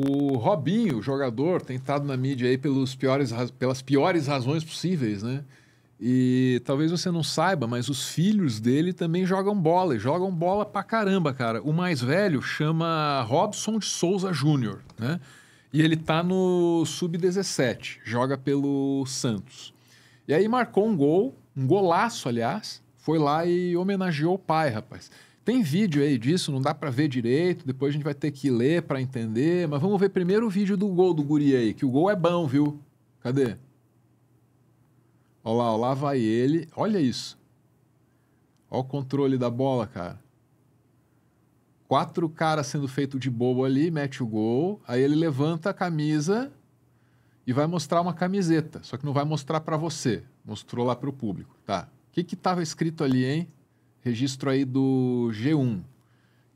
O Robinho, jogador, tem estado na mídia aí pelos piores, pelas piores razões possíveis, né? E talvez você não saiba, mas os filhos dele também jogam bola, e jogam bola pra caramba, cara. O mais velho chama Robson de Souza Júnior, né? E ele tá no sub-17, joga pelo Santos. E aí marcou um gol, um golaço, aliás, foi lá e homenageou o pai, rapaz. Tem vídeo aí disso, não dá para ver direito, depois a gente vai ter que ler para entender, mas vamos ver primeiro o vídeo do gol do guri aí, que o gol é bom, viu? Cadê? Olha lá, lá vai ele. Olha isso. Olha o controle da bola, cara. Quatro caras sendo feito de bobo ali, mete o gol, aí ele levanta a camisa e vai mostrar uma camiseta, só que não vai mostrar para você, mostrou lá para o público, tá? O que que tava escrito ali, hein? registro aí do G1.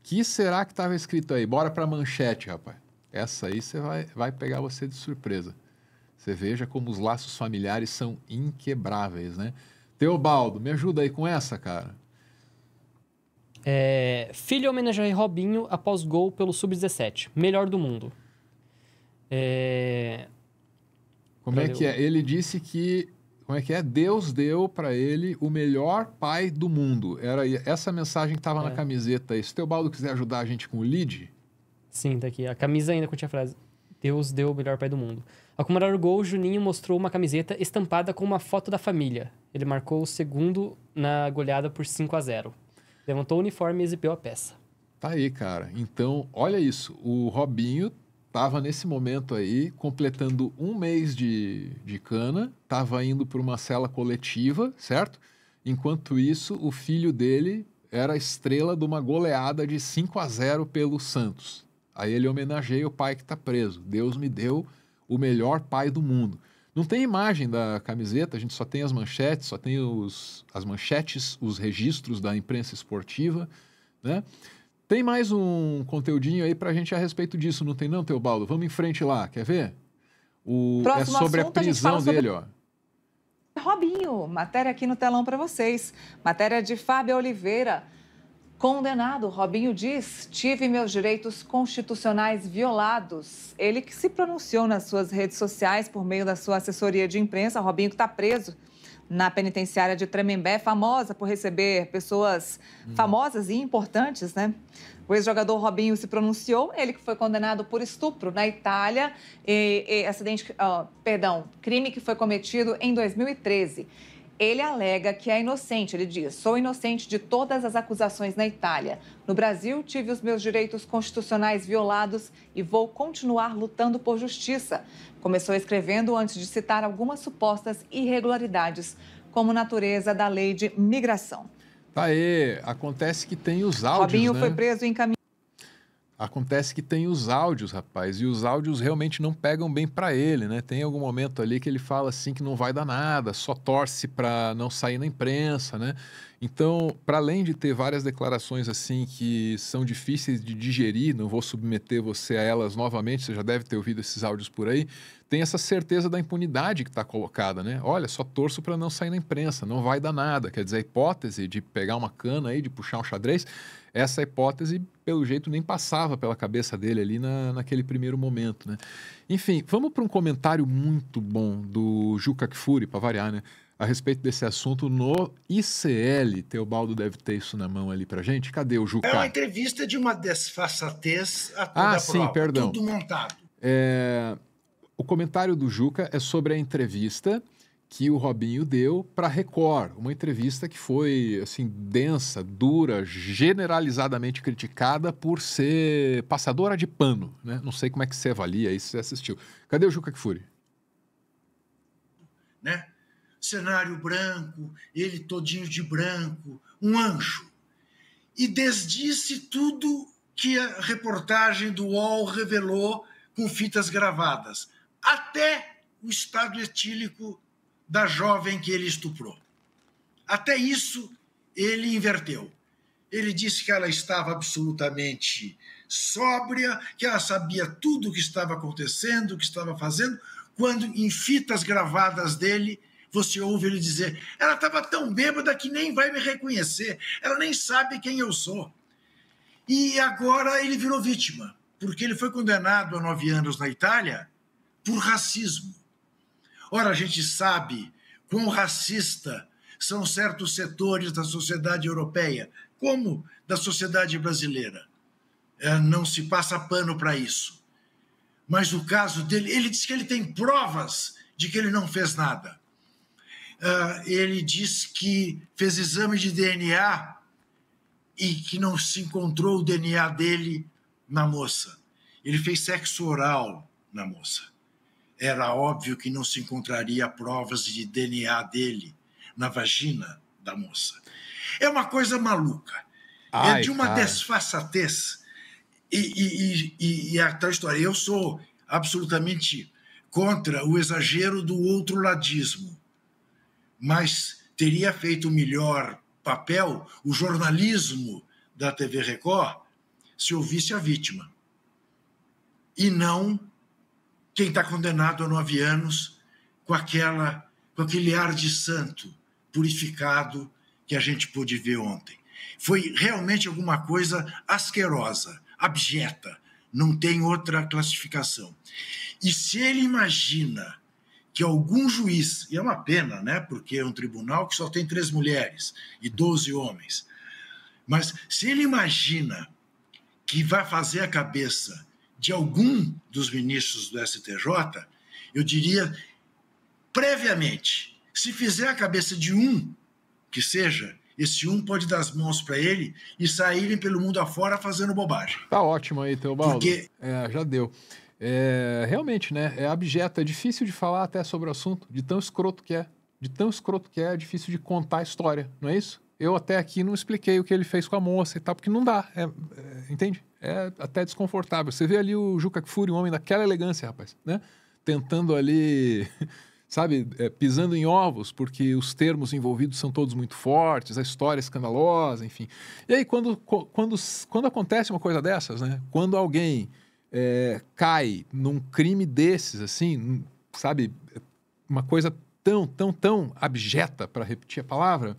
Que será que estava escrito aí? Bora para manchete, rapaz. Essa aí você vai, vai pegar você de surpresa. Você veja como os laços familiares são inquebráveis, né? Teobaldo, me ajuda aí com essa, cara. É, filho homenageia Robinho após gol pelo Sub-17. Melhor do mundo. É... Como Cadê é que eu? é? Ele disse que como é que é? Deus deu para ele o melhor pai do mundo. Era essa mensagem que estava é. na camiseta. E se o Teobaldo quiser ajudar a gente com o lead... Sim, tá aqui. A camisa ainda continha a frase. Deus deu o melhor pai do mundo. Ao comemorar o gol, Juninho mostrou uma camiseta estampada com uma foto da família. Ele marcou o segundo na goleada por 5 a 0 Levantou o uniforme e exibiu a peça. Tá aí, cara. Então, olha isso. O Robinho estava nesse momento aí, completando um mês de, de cana, estava indo para uma cela coletiva, certo? Enquanto isso, o filho dele era a estrela de uma goleada de 5 a 0 pelo Santos. Aí ele homenageia o pai que está preso. Deus me deu o melhor pai do mundo. Não tem imagem da camiseta, a gente só tem as manchetes, só tem os, as manchetes, os registros da imprensa esportiva, né? Tem mais um conteúdinho aí para a gente a respeito disso, não tem não, Teobaldo? Vamos em frente lá, quer ver? O... é sobre assunto, a prisão a sobre... dele, ó. Robinho, matéria aqui no telão para vocês. Matéria de Fábio Oliveira. Condenado, Robinho diz: tive meus direitos constitucionais violados. Ele que se pronunciou nas suas redes sociais por meio da sua assessoria de imprensa, Robinho que está preso na penitenciária de Tremembé, famosa por receber pessoas hum. famosas e importantes, né? O ex-jogador Robinho se pronunciou, ele que foi condenado por estupro na Itália, e, e acidente, oh, perdão, crime que foi cometido em 2013. Ele alega que é inocente. Ele diz: sou inocente de todas as acusações na Itália. No Brasil, tive os meus direitos constitucionais violados e vou continuar lutando por justiça. Começou escrevendo antes de citar algumas supostas irregularidades, como natureza da lei de migração. Tá aí, acontece que tem os áudios. Robinho né? foi preso em caminho. Acontece que tem os áudios, rapaz, e os áudios realmente não pegam bem para ele, né? Tem algum momento ali que ele fala assim que não vai dar nada, só torce para não sair na imprensa, né? Então, para além de ter várias declarações assim que são difíceis de digerir, não vou submeter você a elas novamente, você já deve ter ouvido esses áudios por aí, tem essa certeza da impunidade que está colocada, né? Olha, só torço para não sair na imprensa, não vai dar nada. Quer dizer, a hipótese de pegar uma cana aí, de puxar um xadrez, essa hipótese, pelo jeito, nem passava pela cabeça dele ali na, naquele primeiro momento, né? Enfim, vamos para um comentário muito bom do Juca Kfouri, para variar, né? a respeito desse assunto no ICL. Teobaldo deve ter isso na mão ali pra gente. Cadê o Juca? É uma entrevista de uma desfaçatez a toda Ah, sim, prova. perdão. Tudo montado. É... O comentário do Juca é sobre a entrevista que o Robinho deu para Record, uma entrevista que foi assim densa, dura, generalizadamente criticada por ser passadora de pano, né? Não sei como é que você avalia isso, você assistiu. Cadê o Juca Kfouri? Né? cenário branco, ele todinho de branco, um anjo. E desdisse tudo que a reportagem do UOL revelou com fitas gravadas, até o estado etílico da jovem que ele estuprou. Até isso ele inverteu. Ele disse que ela estava absolutamente sóbria, que ela sabia tudo o que estava acontecendo, o que estava fazendo, quando em fitas gravadas dele você ouve ele dizer: ela estava tão bêbada que nem vai me reconhecer, ela nem sabe quem eu sou. E agora ele virou vítima, porque ele foi condenado a nove anos na Itália por racismo. Ora, a gente sabe quão racista são certos setores da sociedade europeia, como da sociedade brasileira. É, não se passa pano para isso. Mas o caso dele, ele diz que ele tem provas de que ele não fez nada. Ah, ele disse que fez exame de DNA e que não se encontrou o DNA dele na moça. Ele fez sexo oral na moça. Era óbvio que não se encontraria provas de DNA dele na vagina da moça. É uma coisa maluca. É Ai, é de uma cara. desfaçatez. E, e, e, e a tal história. Eu sou absolutamente contra o exagero do outro ladismo mas teria feito o melhor papel o jornalismo da TV Record se ouvisse a vítima. E não quem está condenado a nove anos com, aquela, com aquele ar de santo purificado que a gente pôde ver ontem. Foi realmente alguma coisa asquerosa, abjeta, não tem outra classificação. E se ele imagina que algum juiz, e é uma pena, né? Porque é um tribunal que só tem três mulheres e doze homens. Mas se ele imagina que vai fazer a cabeça de algum dos ministros do STJ, eu diria previamente, se fizer a cabeça de um que seja, esse um pode dar as mãos para ele e saírem pelo mundo afora fazendo bobagem. Tá ótimo aí, Teobaldo. Porque... É, já deu. É, realmente, né? É abjeto, é difícil de falar até sobre o assunto, de tão escroto que é. De tão escroto que é, é difícil de contar a história, não é isso? Eu até aqui não expliquei o que ele fez com a moça e tal, porque não dá, é, é, entende? É até desconfortável. Você vê ali o Juca Kfouri, um homem daquela elegância, rapaz, né? Tentando ali, sabe, é, pisando em ovos, porque os termos envolvidos são todos muito fortes, a história é escandalosa, enfim. E aí, quando, quando, quando acontece uma coisa dessas, né? Quando alguém é, cai num crime desses, assim, sabe? Uma coisa tão, tão, tão abjeta, para repetir a palavra,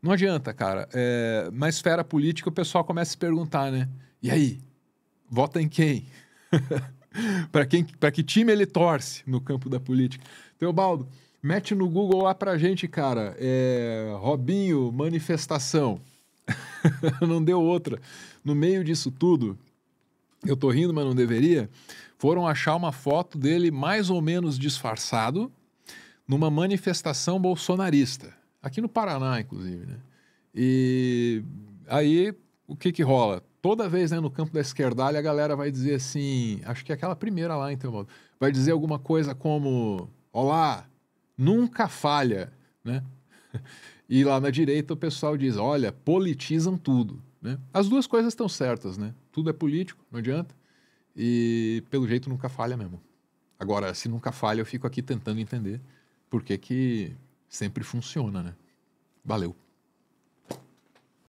não adianta, cara. É, na esfera política, o pessoal começa a se perguntar, né? E aí? Vota em quem? para quem, para que time ele torce no campo da política? Teobaldo, então, mete no Google lá para gente, cara. É, Robinho, manifestação. não deu outra. No meio disso tudo, eu tô rindo, mas não deveria, foram achar uma foto dele mais ou menos disfarçado numa manifestação bolsonarista, aqui no Paraná, inclusive, né? E aí, o que que rola? Toda vez, né, no campo da esquerdalha, a galera vai dizer assim, acho que é aquela primeira lá, então, vai dizer alguma coisa como, olá, nunca falha, né? E lá na direita o pessoal diz, olha, politizam tudo. Né? As duas coisas estão certas, né? Tudo é político, não adianta. E pelo jeito nunca falha mesmo. Agora, se nunca falha, eu fico aqui tentando entender por que, que sempre funciona, né? Valeu.